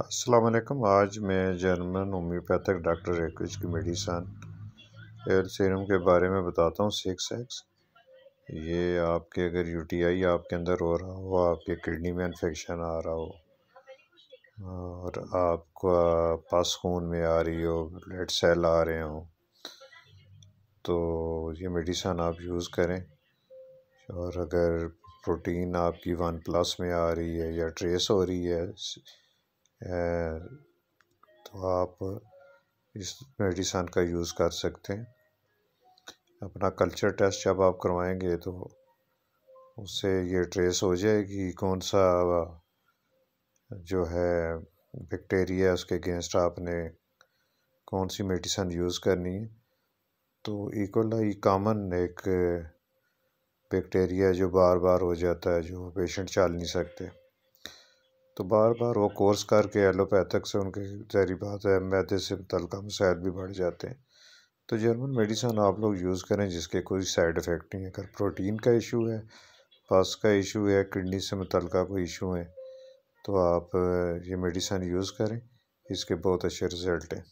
असलम आज मैं German homeopathic doctor रेकविच की मेडिसन एयर सीरम के बारे में बताता हूँ सिक्स एक्स ये आपके अगर यूटीआई आपके अंदर हो रहा हो आपके किडनी में इन्फेक्शन आ रहा हो और आपका पास खून में आ रही हो ब्लड सेल आ रहे हो तो ये मेडिसन आप यूज़ करें और अगर प्रोटीन आपकी वन प्लस में आ रही है या ट्रेस हो रही है तो आप इस मेडिसन का यूज़ कर सकते हैं अपना कल्चर टेस्ट जब आप करवाएंगे तो उससे ये ट्रेस हो जाएगी कौन सा जो है बैक्टीरिया उसके अगेंस्ट आपने कौन सी मेडिसन यूज़ करनी है तो इकोला ही कॉमन एक बैक्टीरिया जो बार बार हो जाता है जो पेशेंट चाल नहीं सकते तो बार बार वो कोर्स करके एलोपैथिक से उनके जहरी बात है मैदे से मुतल मसाइल भी बढ़ जाते हैं तो जर्मन मेडिसन आप लोग यूज़ करें जिसके कोई साइड इफ़ेक्ट नहीं है अगर प्रोटीन का इशू है पस का इशू है किडनी से मुतल कोई इशू है तो आप ये मेडिसन यूज़ करें इसके बहुत अच्छे रिज़ल्ट हैं